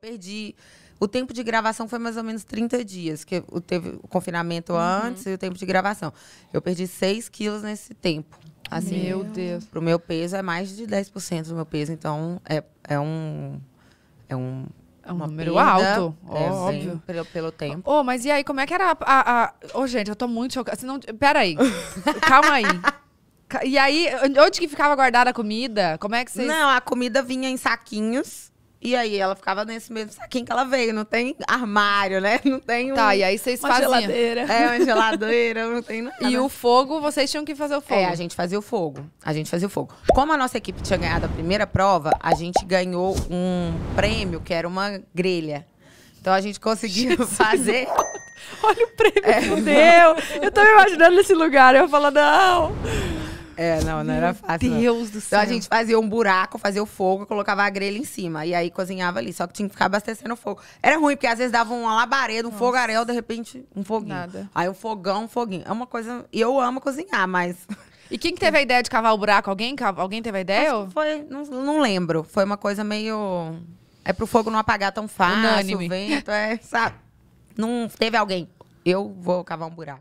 Perdi. O tempo de gravação foi mais ou menos 30 dias, que teve o confinamento uhum. antes e o tempo de gravação. Eu perdi 6 quilos nesse tempo. Assim, meu Deus. Pro meu peso é mais de 10% do meu peso, então é, é um. É um. É um número perda, alto, é, óbvio. pelo, pelo tempo. Ô, oh, mas e aí, como é que era a. a, a... Oh, gente, eu tô muito chocada. Senão... Peraí. Calma aí. E aí, onde que ficava guardada a comida? Como é que vocês. Não, a comida vinha em saquinhos. E aí ela ficava nesse mesmo saquinho que ela veio. Não tem armário, né? Não tem um, Tá, e aí vocês uma faziam. geladeira. É, uma geladeira, não tem nada. E o fogo, vocês tinham que fazer o é, fogo. É, a gente fazia o fogo. A gente fazia o fogo. Como a nossa equipe tinha ganhado a primeira prova, a gente ganhou um prêmio que era uma grelha. Então a gente conseguiu fazer. Olha o prêmio é, que é. Eu tô me imaginando nesse lugar. Eu falo, não! É, não, não era fácil. Deus não. do céu. Então a gente fazia um buraco, fazia o fogo, colocava a grelha em cima. E aí cozinhava ali. Só que tinha que ficar abastecendo o fogo. Era ruim, porque às vezes dava uma labareda, um fogarel, de repente, um foguinho. Nada. Aí um fogão, um foguinho. É uma coisa. E eu amo cozinhar, mas. E quem que teve a ideia de cavar o buraco? Alguém? Alguém teve a ideia? foi. Não, não lembro. Foi uma coisa meio. É pro fogo não apagar tão fácil. Unânime. O vento, é. Sabe? Não teve alguém. Eu vou cavar um buraco.